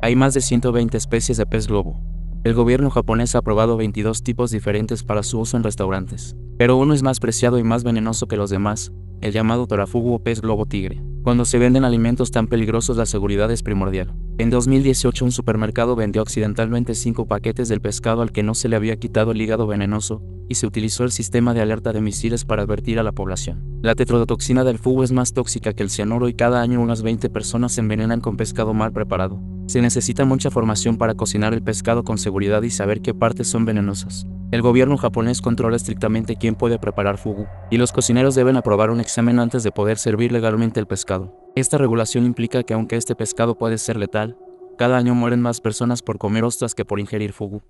Hay más de 120 especies de pez globo. El gobierno japonés ha aprobado 22 tipos diferentes para su uso en restaurantes, pero uno es más preciado y más venenoso que los demás, el llamado torafugu o pez globo tigre. Cuando se venden alimentos tan peligrosos la seguridad es primordial. En 2018 un supermercado vendió accidentalmente 5 paquetes del pescado al que no se le había quitado el hígado venenoso, y se utilizó el sistema de alerta de misiles para advertir a la población. La tetrodotoxina del fugo es más tóxica que el cianuro y cada año unas 20 personas se envenenan con pescado mal preparado. Se necesita mucha formación para cocinar el pescado con seguridad y saber qué partes son venenosas. El gobierno japonés controla estrictamente quién puede preparar fugu, y los cocineros deben aprobar un examen antes de poder servir legalmente el pescado. Esta regulación implica que aunque este pescado puede ser letal, cada año mueren más personas por comer ostras que por ingerir fugu.